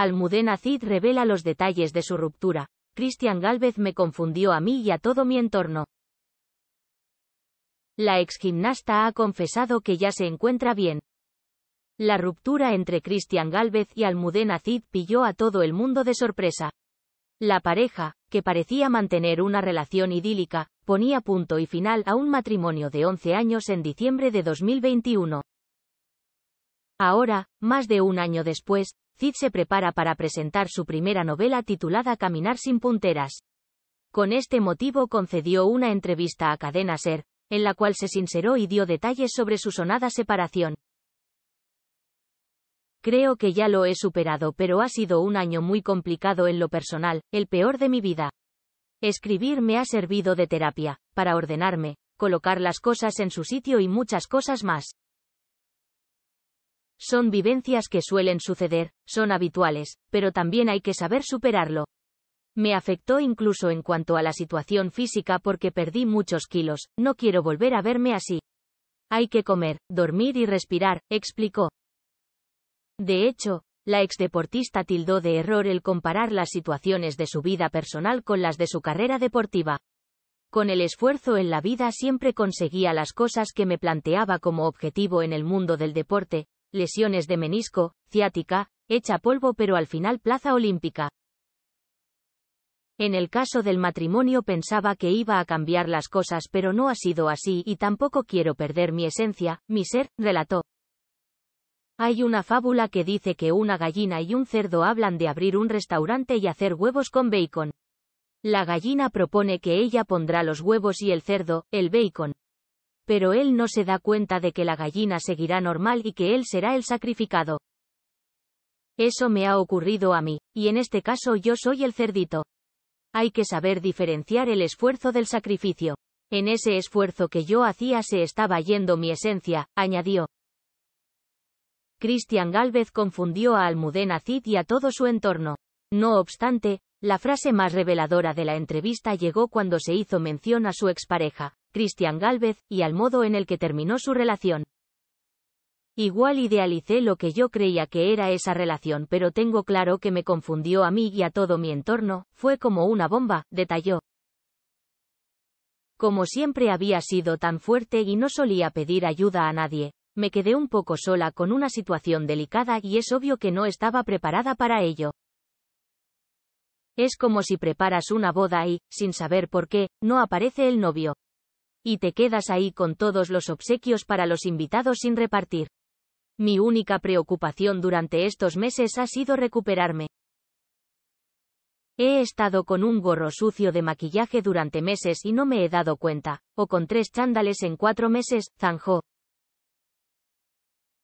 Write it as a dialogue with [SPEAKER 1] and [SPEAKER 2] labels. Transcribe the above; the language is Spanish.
[SPEAKER 1] Almudena Cid revela los detalles de su ruptura. Cristian Gálvez me confundió a mí y a todo mi entorno. La ex gimnasta ha confesado que ya se encuentra bien. La ruptura entre Cristian Gálvez y Almudena Cid pilló a todo el mundo de sorpresa. La pareja, que parecía mantener una relación idílica, ponía punto y final a un matrimonio de 11 años en diciembre de 2021. Ahora, más de un año después, Cid se prepara para presentar su primera novela titulada Caminar sin punteras. Con este motivo concedió una entrevista a Cadena Ser, en la cual se sinceró y dio detalles sobre su sonada separación. Creo que ya lo he superado, pero ha sido un año muy complicado en lo personal, el peor de mi vida. Escribir me ha servido de terapia, para ordenarme, colocar las cosas en su sitio y muchas cosas más. Son vivencias que suelen suceder, son habituales, pero también hay que saber superarlo. Me afectó incluso en cuanto a la situación física porque perdí muchos kilos, no quiero volver a verme así. Hay que comer, dormir y respirar, explicó. De hecho, la exdeportista tildó de error el comparar las situaciones de su vida personal con las de su carrera deportiva. Con el esfuerzo en la vida siempre conseguía las cosas que me planteaba como objetivo en el mundo del deporte, lesiones de menisco, ciática, hecha polvo pero al final plaza olímpica. En el caso del matrimonio pensaba que iba a cambiar las cosas pero no ha sido así y tampoco quiero perder mi esencia, mi ser, relató. Hay una fábula que dice que una gallina y un cerdo hablan de abrir un restaurante y hacer huevos con bacon. La gallina propone que ella pondrá los huevos y el cerdo, el bacon pero él no se da cuenta de que la gallina seguirá normal y que él será el sacrificado. Eso me ha ocurrido a mí, y en este caso yo soy el cerdito. Hay que saber diferenciar el esfuerzo del sacrificio. En ese esfuerzo que yo hacía se estaba yendo mi esencia, añadió. Cristian Gálvez confundió a Almudena Cid y a todo su entorno. No obstante, la frase más reveladora de la entrevista llegó cuando se hizo mención a su expareja, Cristian Gálvez, y al modo en el que terminó su relación. Igual idealicé lo que yo creía que era esa relación, pero tengo claro que me confundió a mí y a todo mi entorno, fue como una bomba, detalló. Como siempre había sido tan fuerte y no solía pedir ayuda a nadie, me quedé un poco sola con una situación delicada y es obvio que no estaba preparada para ello. Es como si preparas una boda y, sin saber por qué, no aparece el novio. Y te quedas ahí con todos los obsequios para los invitados sin repartir. Mi única preocupación durante estos meses ha sido recuperarme. He estado con un gorro sucio de maquillaje durante meses y no me he dado cuenta, o con tres chándales en cuatro meses, zanjó.